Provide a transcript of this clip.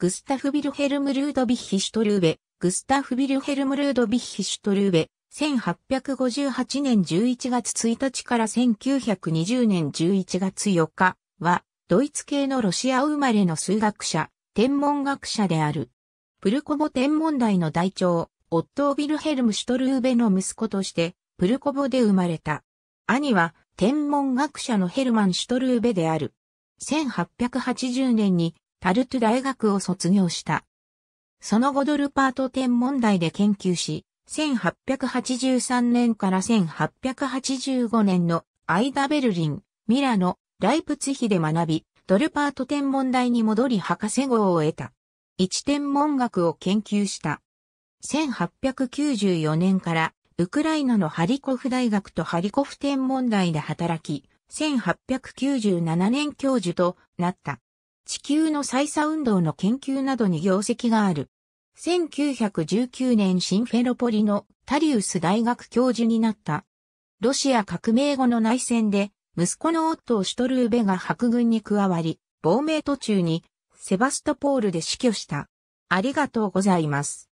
グスタフ・ビルヘルム・ルードビッヒ・シュトルーベ、グスタフ・ビルヘルム・ルードビッヒ・シュトルーベ、1858年11月1日から1920年11月4日は、ドイツ系のロシア生まれの数学者、天文学者である。プルコボ天文台の台長、オットー・ビルヘルム・シュトルーベの息子として、プルコボで生まれた。兄は、天文学者のヘルマン・シュトルーベである。1880年にタルトゥ大学を卒業した。その後ドルパート天文台で研究し、1883年から1885年のアイダベルリン、ミラノ、ライプツヒで学び、ドルパート天文台に戻り博士号を得た。一天文学を研究した。1894年からウクライナのハリコフ大学とハリコフ天文台で働き、1897年教授となった。地球の再差運動の研究などに業績がある。1919年シンフェロポリのタリウス大学教授になった。ロシア革命後の内戦で、息子の夫をしとシュトルーベが白軍に加わり、亡命途中にセバストポールで死去した。ありがとうございます。